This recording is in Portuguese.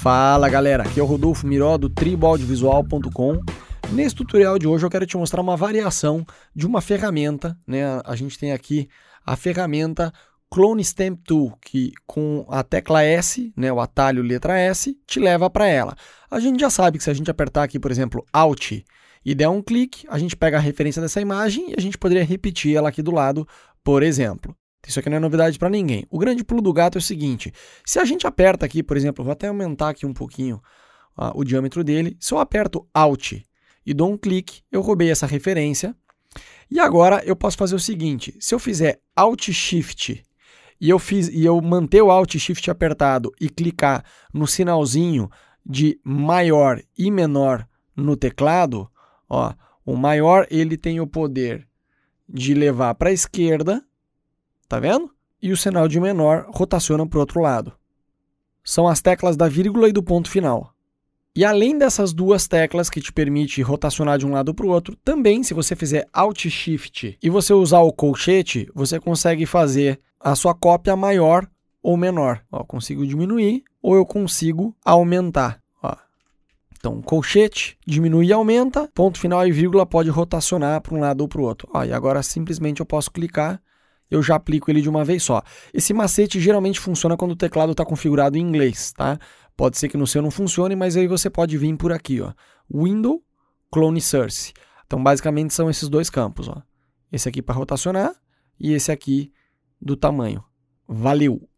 Fala galera, aqui é o Rodolfo Miró do triboaudiovisual.com. Nesse tutorial de hoje eu quero te mostrar uma variação de uma ferramenta, né? A gente tem aqui a ferramenta Clone Stamp Tool, que com a tecla S, né, o atalho letra S, te leva para ela. A gente já sabe que se a gente apertar aqui, por exemplo, Alt e der um clique, a gente pega a referência dessa imagem e a gente poderia repetir ela aqui do lado, por exemplo. Isso aqui não é novidade para ninguém. O grande pulo do gato é o seguinte: se a gente aperta aqui, por exemplo, vou até aumentar aqui um pouquinho ah, o diâmetro dele. Se eu aperto Alt e dou um clique, eu roubei essa referência. E agora eu posso fazer o seguinte: se eu fizer Alt Shift e eu fiz e eu manter o Alt Shift apertado e clicar no sinalzinho de maior e menor no teclado, ó, o maior ele tem o poder de levar para a esquerda Tá vendo? E o sinal de menor rotaciona para o outro lado. São as teclas da vírgula e do ponto final. E além dessas duas teclas que te permite rotacionar de um lado para o outro, também se você fizer Alt Shift e você usar o colchete, você consegue fazer a sua cópia maior ou menor. Ó, consigo diminuir ou eu consigo aumentar. Ó. Então, colchete, diminui e aumenta, ponto final e vírgula pode rotacionar para um lado ou para o outro. Ó, e agora simplesmente eu posso clicar eu já aplico ele de uma vez só. Esse macete geralmente funciona quando o teclado está configurado em inglês, tá? Pode ser que no seu não funcione, mas aí você pode vir por aqui, ó. Window, Clone Source. Então, basicamente, são esses dois campos, ó. Esse aqui para rotacionar e esse aqui do tamanho. Valeu!